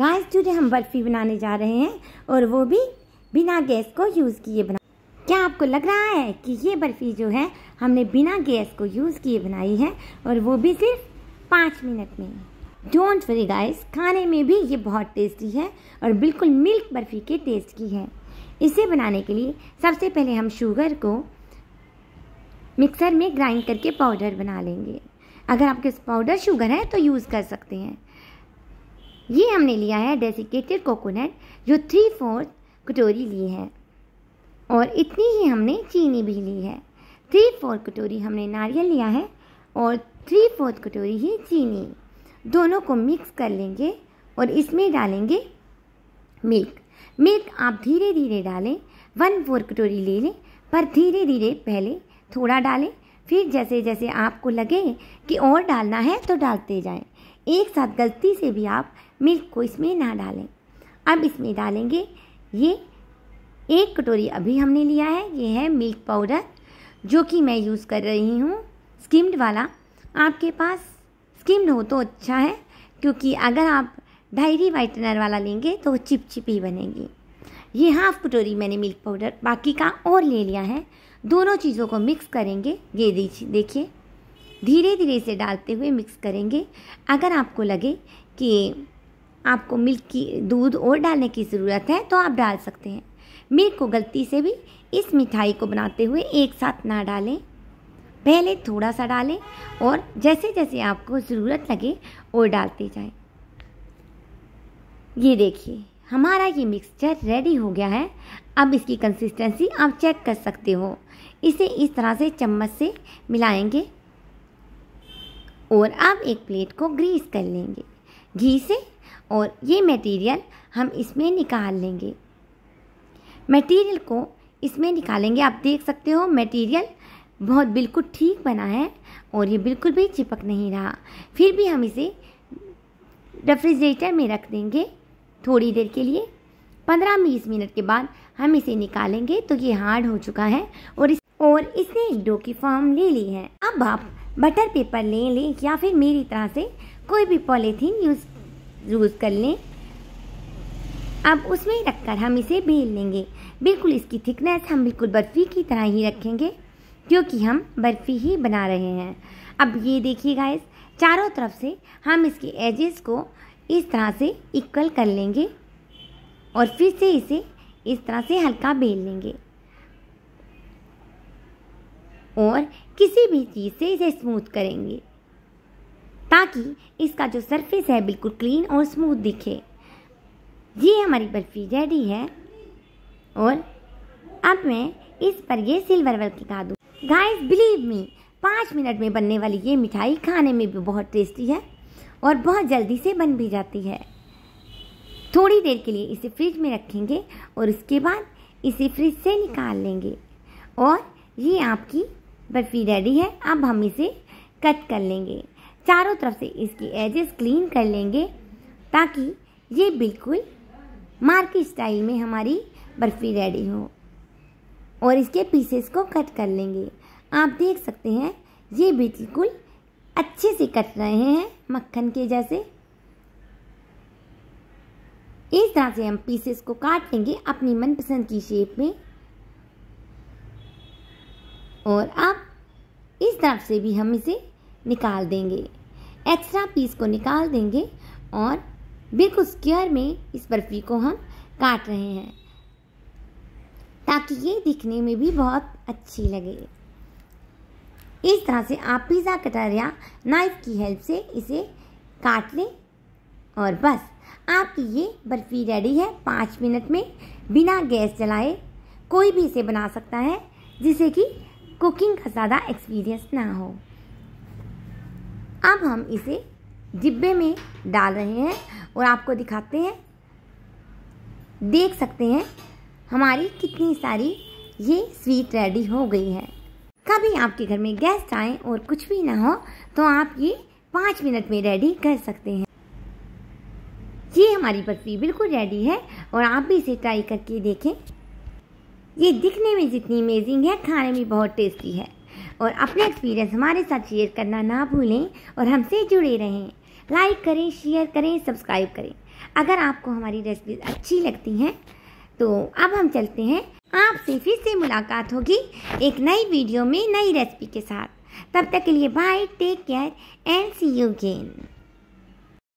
Guys today हम बर्फ़ी बनाने जा रहे हैं और वो भी बिना गैस को यूज़ किए बना क्या आपको लग रहा है कि ये बर्फ़ी जो है हमने बिना गैस को यूज़ किए बनाई है और वो भी सिर्फ पाँच मिनट में डोंट वरी गाइस खाने में भी ये बहुत टेस्टी है और बिल्कुल मिल्क बर्फ़ी के टेस्ट की है इसे बनाने के लिए सबसे पहले हम शुगर को मिक्सर में ग्राइंड करके पाउडर बना लेंगे अगर आपके पाउडर शुगर है तो यूज़ कर सकते हैं ये हमने लिया है डेसिकेटेड कोकोनट जो थ्री फोर्थ कटोरी ली है और इतनी ही हमने चीनी भी ली है थ्री फोर्थ कटोरी हमने नारियल लिया है और थ्री फोर्थ कटोरी ही चीनी दोनों को मिक्स कर लेंगे और इसमें डालेंगे मिल्क मिल्क आप धीरे धीरे डालें वन फोर कटोरी ले लें पर धीरे धीरे पहले थोड़ा डालें फिर जैसे जैसे आपको लगे कि और डालना है तो डालते जाएं। एक साथ गलती से भी आप मिल्क को इसमें ना डालें अब इसमें डालेंगे ये एक कटोरी अभी हमने लिया है ये है मिल्क पाउडर जो कि मैं यूज़ कर रही हूँ स्किम्ड वाला आपके पास स्किम्ड हो तो अच्छा है क्योंकि अगर आप डायरी वाइटनर वाला लेंगे तो चिपचिपी बनेगी ये हाफ कटोरी मैंने मिल्क पाउडर बाकी का और ले लिया है दोनों चीज़ों को मिक्स करेंगे ये देखिए धीरे धीरे से डालते हुए मिक्स करेंगे अगर आपको लगे कि आपको मिल्क की दूध और डालने की ज़रूरत है तो आप डाल सकते हैं मिल्क को गलती से भी इस मिठाई को बनाते हुए एक साथ ना डालें पहले थोड़ा सा डालें और जैसे जैसे आपको ज़रूरत लगे और डालते जाएं ये देखिए हमारा ये मिक्सचर रेडी हो गया है अब इसकी कंसिस्टेंसी आप चेक कर सकते हो इसे इस तरह से चम्मच से मिलाएंगे और अब एक प्लेट को ग्रीस कर लेंगे घी से और ये मटेरियल हम इसमें निकाल लेंगे मटेरियल को इसमें निकालेंगे आप देख सकते हो मटेरियल बहुत बिल्कुल ठीक बना है और ये बिल्कुल भी चिपक नहीं रहा फिर भी हम इसे रेफ्रिजरेटर में रख देंगे थोड़ी देर के लिए पंद्रह बीस मिनट के बाद हम इसे निकालेंगे तो ये हार्ड हो चुका है और इस और इसने एक डो की फॉर्म ले ली है अब आप बटर पेपर ले लें या फिर मेरी तरह से कोई भी पॉलीथीन यूज़ यूज़ कर लें अब उसमें रखकर हम इसे बेल लेंगे बिल्कुल इसकी थिकनेस हम बिल्कुल बर्फ़ी की तरह ही रखेंगे क्योंकि हम बर्फ़ी ही बना रहे हैं अब ये देखिए गाइस चारों तरफ से हम इसके एजेस को इस तरह से इक्वल कर लेंगे और फिर से इसे इस तरह से हल्का बेल लेंगे और किसी भी चीज़ से इसे स्मूथ करेंगे ताकि इसका जो सरफेस है बिल्कुल क्लीन और स्मूथ दिखे ये हमारी बर्फ़ी रेडी है और अब मैं इस पर ये सिल्वर वर्क लगा दूँ गाइस बिलीव मी पाँच मिनट में बनने वाली ये मिठाई खाने में भी बहुत टेस्टी है और बहुत जल्दी से बन भी जाती है थोड़ी देर के लिए इसे फ्रिज में रखेंगे और उसके बाद इसे फ्रिज से निकाल लेंगे और ये आपकी बर्फ़ी रेडी है अब हम इसे कट कर लेंगे चारों तरफ से इसकी एजेस क्लीन कर लेंगे ताकि ये बिल्कुल मार्केट स्टाइल में हमारी बर्फ़ी रेडी हो और इसके पीसेस को कट कर लेंगे आप देख सकते हैं ये बिल्कुल अच्छे से कट रहे हैं मक्खन के जैसे इस तरह से हम पीसेस को काट लेंगे अपनी मनपसंद की शेप में और अब इस तरफ से भी हम इसे निकाल देंगे एक्स्ट्रा पीस को निकाल देंगे और बिल्कुल स्क्वायर में इस बर्फ़ी को हम काट रहे हैं ताकि ये दिखने में भी बहुत अच्छी लगे इस तरह से आप पिज़्ज़ा कटर या नाइफ की हेल्प से इसे काट लें और बस आपकी ये बर्फ़ी रेडी है पाँच मिनट में बिना गैस जलाए कोई भी इसे बना सकता है जिससे कि कुकिंग का ज़्यादा एक्सपीरियंस ना हो अब हम इसे डिब्बे में डाल रहे हैं और आपको दिखाते हैं देख सकते हैं हमारी कितनी सारी ये स्वीट रेडी हो गई है कभी आपके घर में गेस्ट आए और कुछ भी ना हो तो आप ये पाँच मिनट में रेडी कर सकते हैं ये हमारी बर्फी बिल्कुल रेडी है और आप भी इसे ट्राई करके देखें ये दिखने में जितनी अमेजिंग है खाने में बहुत टेस्टी है और अपने एक्सपीरियंस हमारे साथ शेयर करना ना भूलें और हमसे जुड़े रहें लाइक करें शेयर करें सब्सक्राइब करें अगर आपको हमारी रेसिपीज अच्छी लगती हैं तो अब हम चलते हैं आपसे फिर से मुलाकात होगी एक नई वीडियो में नई रेसिपी के साथ तब तक के लिए bye take care and see you gain